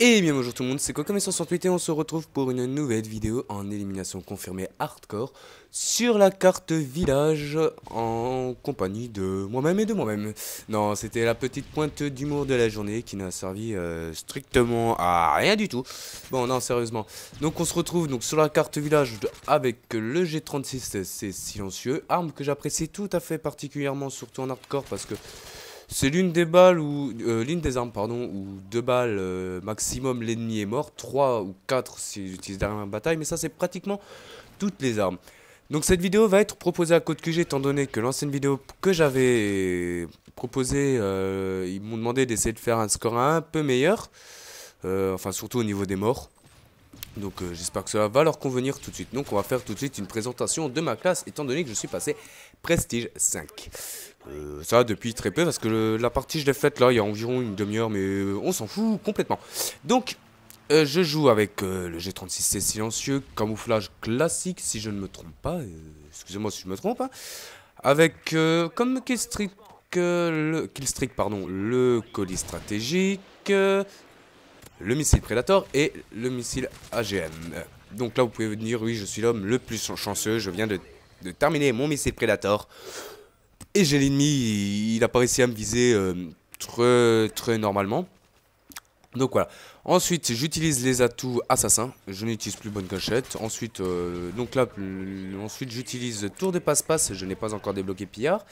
Et bien bonjour tout le monde, c'est Cocomesso sur et on se retrouve pour une nouvelle vidéo en élimination confirmée hardcore sur la carte village en compagnie de moi-même et de moi-même. Non, c'était la petite pointe d'humour de la journée qui n'a servi euh, strictement à rien du tout. Bon, non, sérieusement. Donc on se retrouve donc sur la carte village avec le G36, c'est silencieux, arme que j'apprécie tout à fait particulièrement, surtout en hardcore parce que c'est l'une des balles ou euh, l'une des armes pardon où deux balles euh, maximum l'ennemi est mort, trois ou quatre si j'utilise derrière la bataille, mais ça c'est pratiquement toutes les armes. Donc cette vidéo va être proposée à code QG étant donné que l'ancienne vidéo que j'avais proposée, euh, ils m'ont demandé d'essayer de faire un score un peu meilleur, enfin surtout au niveau des morts. Donc euh, j'espère que cela va leur convenir tout de suite. Donc on va faire tout de suite une présentation de ma classe étant donné que je suis passé Prestige 5. Euh, ça depuis très peu parce que la partie je l'ai faite là il y a environ une demi-heure mais euh, on s'en fout complètement. Donc je joue avec le G36C silencieux, camouflage classique si je ne me trompe pas. Excusez-moi si je me trompe. Hein. avec comme Killstreak, pardon, le colis stratégique le missile Predator et le missile AGM. Donc là, vous pouvez dire, oui, je suis l'homme le plus chanceux, je viens de, terminer mon missile Predator. Et j'ai l'ennemi, il, n'a à me viser euh, très, très normalement. Donc voilà. Ensuite, j'utilise les atouts assassins. Je n'utilise plus bonne cochette. Ensuite, euh, donc là, ensuite j'utilise tour de passe-passe. Je n'ai pas encore débloqué pillard.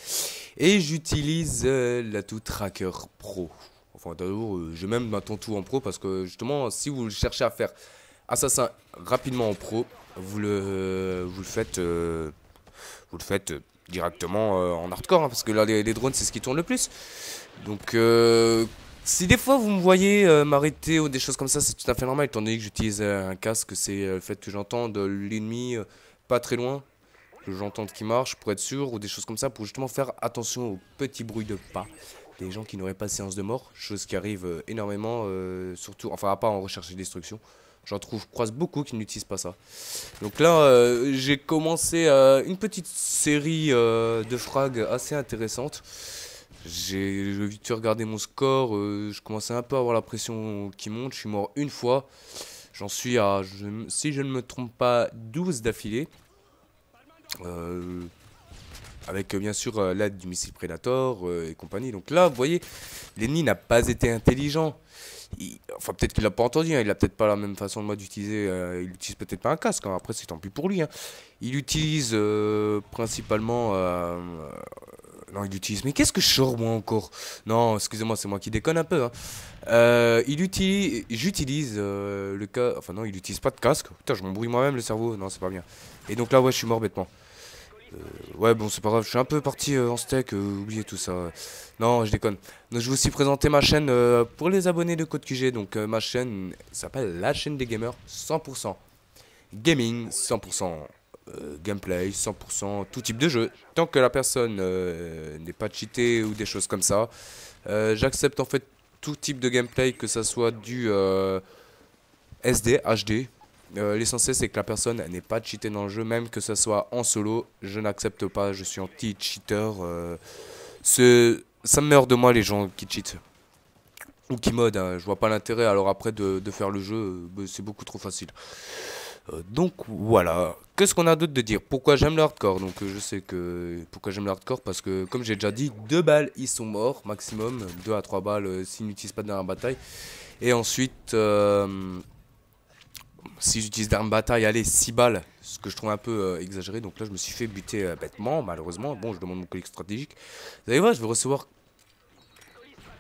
Et j'utilise euh, l'atout tracker pro. Enfin, d'ailleurs, j'ai même maintenant tout en pro parce que justement, si vous cherchez à faire assassin rapidement en pro, vous le, vous faites, euh, vous le faites directement euh, en hardcore hein, parce que là, les, drones, c'est ce qui tourne le plus. Donc, euh, si des fois vous me voyez m'arrêter ou des choses comme ça, c'est tout à fait normal étant donné que j'utilise un casque, c'est le fait que j'entende l'ennemi pas très loin que j'entende qui marche pour être sûr ou des choses comme ça pour justement faire attention aux petits bruits de pas des gens qui n'auraient pas de séance de mort, chose qui arrive euh, énormément, euh, surtout, enfin à part en recherche et destruction. J'en trouve, croise beaucoup qui n'utilisent pas ça. Donc là, euh, j'ai commencé une petite série de frags assez intéressante. J'ai vite regardé mon score, je commençais un peu à avoir la pression qui monte, je suis mort une fois. J'en suis à, si je ne me trompe pas, 12 d'affilée avec euh, bien sûr euh, l'aide du missile Predator euh, et compagnie. Donc là, vous voyez, l'ennemi n'a pas été intelligent. enfin, peut-être qu'il l'a pas entendu, hein. il a peut-être pas la même façon de moi d'utiliser, il utilise peut-être pas un casque, hein. après c'est tant pis pour lui. Hein. Il utilise principalement... non, il utilise... Mais qu'est-ce que je sors moi encore Non, excusez-moi, c'est moi qui déconne un peu. il utilise... J'utilise le cas... Enfin non, il n'utilise pas de casque. Putain, je m'embrouille moi-même le cerveau. Non, c'est pas bien. Et donc là, ouais, je suis mort bêtement. Euh, ouais, bon, c'est pas grave, je suis un peu parti euh, en steak, euh, oubliez tout ça. Non, je déconne. je vous aussi présenté ma chaîne pour les abonnés de Code QG. Donc, ma chaîne s'appelle La chaîne des gamers 100%. Gaming 100%. gameplay, 100%, tout type de jeu. Tant que la personne n'est pas cheatée ou des choses comme ça, j'accepte en fait tout type de gameplay, que ça soit du SD, HD, euh, l'essentiel, c'est que la personne n'est pas cheatée dans le jeu, même que ce soit en solo. Je n'accepte pas, je suis anti-cheater. Euh, ça me meurt de moi les gens qui cheatent. Ou qui modent, hein. je vois pas l'intérêt. Alors après, de, faire le jeu, euh, bah, c'est beaucoup trop facile. donc voilà. Qu'est-ce qu'on a d'autre de dire Pourquoi j'aime le hardcore Donc je sais que. Pourquoi j'aime le hardcore Parce que, comme j'ai déjà dit, deux balles, ils sont morts, maximum. Deux à trois balles s'ils n'utilisent pas dans la bataille. Et ensuite si j'utilise d'armes bataille, allez, 6 balles, ce que je trouve un peu euh, exagéré. Donc là, je me suis fait buter euh, bêtement, malheureusement. Bon, je demande mon collègue stratégique. Vous allez voir, je vais recevoir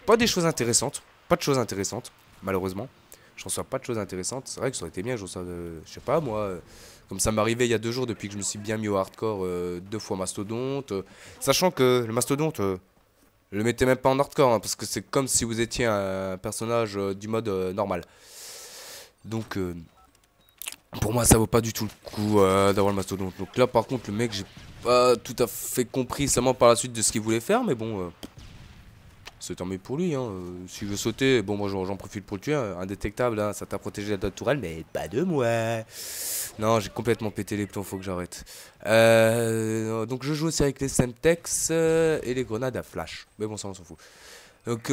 pas des choses intéressantes. Pas de choses intéressantes, malheureusement. Je reçois pas de choses intéressantes. C'est vrai que ça aurait été bien, je reçois, euh, je sais pas, moi, comme ça m'arrivait il y a deux jours depuis que je me suis bien mis au hardcore, deux fois mastodonte. sachant que le mastodonte, le mettais même pas en hardcore, hein, parce que c'est comme si vous étiez un personnage du mode normal. Donc... Pour moi, ça vaut pas du tout le coup euh, d'avoir le mastodonte. Donc là, par contre, le mec, j'ai pas tout à fait compris seulement par la suite de ce qu'il voulait faire, mais bon, euh, c'est tant mieux pour lui. Hein. Euh, s'il veut sauter, bon, moi, j'en profite pour le tuer. Indétectable, hein, ça t'a protégé de la tourelle, mais pas de moi. Non, j'ai complètement pété les plombs, faut que j'arrête. donc, je joue aussi avec les Semtex et les grenades à flash. Mais bon, ça, on s'en fout. Donc,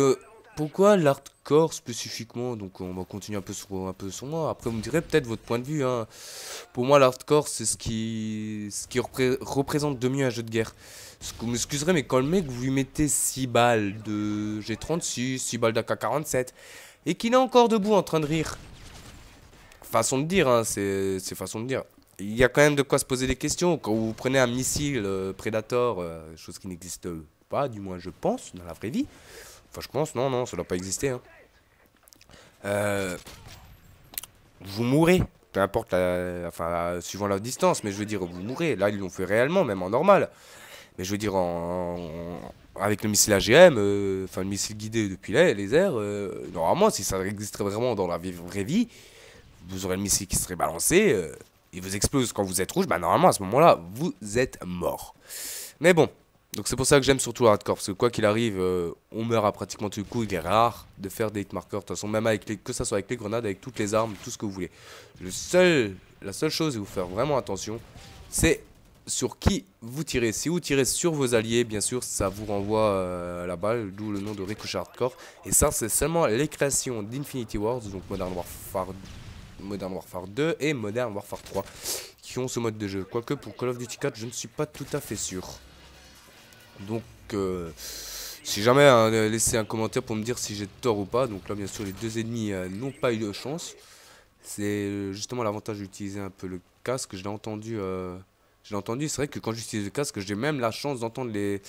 pourquoi l'hardcore spécifiquement Donc on va continuer un peu sur un peu sur moi. Après vous me direz peut-être votre point de vue. Hein. Pour moi l'hardcore c'est ce qui ce qui représente de mieux un jeu de guerre. Ce vous m'excuserez mais quand le mec vous lui mettez 6 balles de G36, 6 balles d'AK47 et qu'il est encore debout en train de rire. Façon de dire, hein, c'est façon de dire. Il y a quand même de quoi se poser des questions. Quand vous prenez un missile euh, Predator, euh, chose qui n'existe pas, du moins je pense, dans la vraie vie. Enfin, je pense, non, non, ça doit pas exister. Hein. Euh, vous mourrez, peu importe, enfin, suivant la distance, mais je veux dire, vous mourrez. Là, ils l'ont fait réellement, même en normal. Mais je veux dire, avec le missile AGM, euh, enfin, le missile guidé depuis les, airs, euh, normalement, si ça existerait vraiment dans la vraie vie, vous aurez le missile qui serait balancé, il vous explose quand vous êtes rouge, bah normalement, à ce moment-là, vous êtes mort. Mais bon, donc c'est pour ça que j'aime surtout le hardcore, parce que quoi qu'il arrive, euh, on meurt à pratiquement tout le coup. Il est rare de faire des hitmarkers, de toute façon, même avec les, que ça soit avec les grenades, avec toutes les armes, tout ce que vous voulez. la seule chose, et vous faire vraiment attention, c'est sur qui vous tirez. Si vous tirez sur vos alliés, bien sûr, ça vous renvoie euh, la balle, d'où le nom de Ricochet Hardcore. Et ça, c'est seulement les créations d'Infinity Wars, donc Modern Warfare Modern Warfare 2 et Modern Warfare 3 qui ont ce mode de jeu. Quoique pour Call of Duty 4, je ne suis pas tout à fait sûr. Donc, euh, si jamais, hein, laissez un commentaire pour me dire si j'ai tort ou pas. Donc là, bien sûr, les deux ennemis euh, n'ont pas eu de chance. C'est euh, justement l'avantage d'utiliser un peu le casque. Je l'ai entendu j'ai entendu. C'est vrai que quand j'utilise le casque, j'ai même la chance d'entendre les,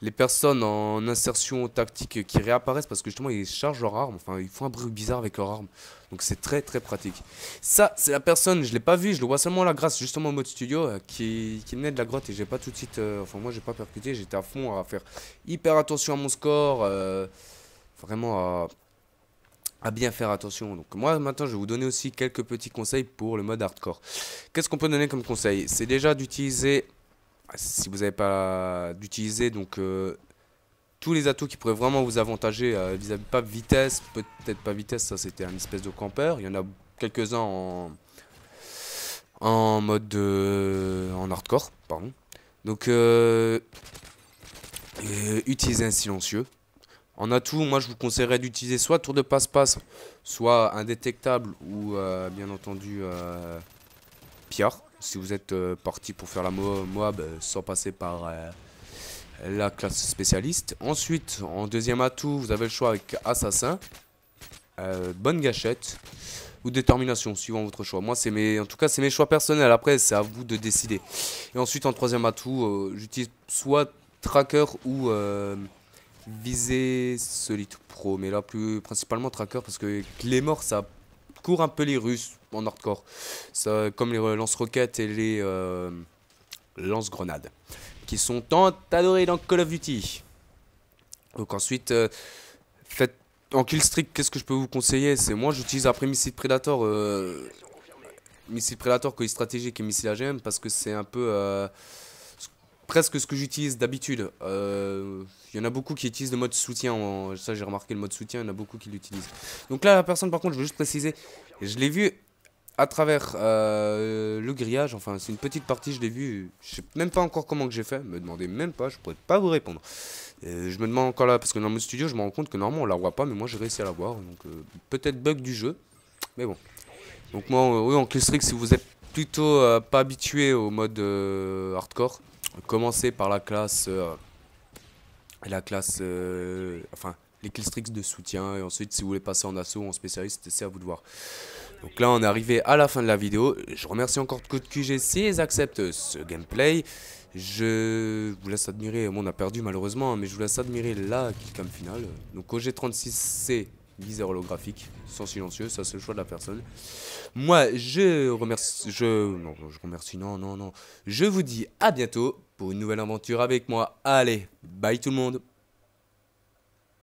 les personnes en insertion tactique qui réapparaissent parce que justement ils chargent leur arme. Enfin, ils font un bruit bizarre avec leur arme. Donc c'est très très pratique. Ça, c'est la personne, je l'ai pas vu, je le vois seulement à la grâce, justement au mode studio, euh, qui, qui venait de la grotte et j'ai pas tout de suite. Euh, enfin, moi j'ai pas percuté, j'étais à fond à faire hyper attention à mon score. Euh, vraiment à à bien faire attention. Donc moi maintenant je vais vous donner aussi quelques petits conseils pour le mode hardcore. Qu'est-ce qu'on peut donner comme conseil C'est déjà d'utiliser, si vous n'avez pas d'utiliser donc euh, tous les atouts qui pourraient vraiment vous avantager euh, vis-à-vis pas vitesse, peut-être pas vitesse, ça c'était un espèce de campeur. Il y en a quelques-uns en, en mode en hardcore, pardon. Donc euh, utilisez un silencieux, en atout, moi je vous conseillerais d'utiliser soit tour de passe-passe, soit indétectable ou euh, bien entendu euh, pierre. Si vous êtes euh, parti pour faire la Moab sans passer par la classe spécialiste. Ensuite, en deuxième atout, vous avez le choix avec assassin, bonne gâchette ou détermination, suivant votre choix. Moi, c'est mes, en tout cas, c'est mes choix personnels. Après, c'est à vous de décider. Et ensuite, en troisième atout, j'utilise soit tracker ou viser Solid Pro, mais là plus principalement Tracker parce que les morts ça court un peu les Russes en hardcore, ça, comme les lance-roquettes et les euh, lance-grenades, qui sont tant adorés dans Call of Duty. Donc ensuite, euh, faites en killstreak, qu'est-ce que je peux vous conseiller C'est moi j'utilise après missile Predator, euh, missile Predator, colis stratégique et missile AGM parce que c'est un peu euh, presque ce que j'utilise d'habitude. Il euh, y en a beaucoup qui utilisent le mode soutien. ça, j'ai remarqué le mode soutien, il y en a beaucoup qui l'utilisent. Donc là, la personne, par contre, je veux juste préciser, je l'ai vu à travers euh, le grillage, enfin c'est une petite partie, je l'ai vu, je sais même pas encore comment que j'ai fait, me demandez même pas, je pourrais pas vous répondre. Euh, je me demande encore là, parce que dans mon studio, je me rends compte que normalement on la voit pas, mais moi j'ai réussi à la voir, donc peut-être bug du jeu, mais bon. Donc moi, oui, en strict si vous êtes plutôt euh, pas habitué au mode euh, hardcore. Commencer par la classe, euh, la classe, enfin les killstreaks de soutien et ensuite si vous voulez passer en assaut ou en spécialiste, c'est à vous de voir. Donc là on est arrivé à la fin de la vidéo, je remercie encore Code QG s'ils acceptent ce gameplay. Je vous laisse admirer, on a perdu malheureusement, hein, mais je vous laisse admirer la killcam finale. Donc OG36C viseur holographique, sans silencieux, ça c'est le choix de la personne. Moi, je remercie, je, je remercie, non, non, non. Je vous dis à bientôt pour une nouvelle aventure avec moi. Allez, bye tout le monde.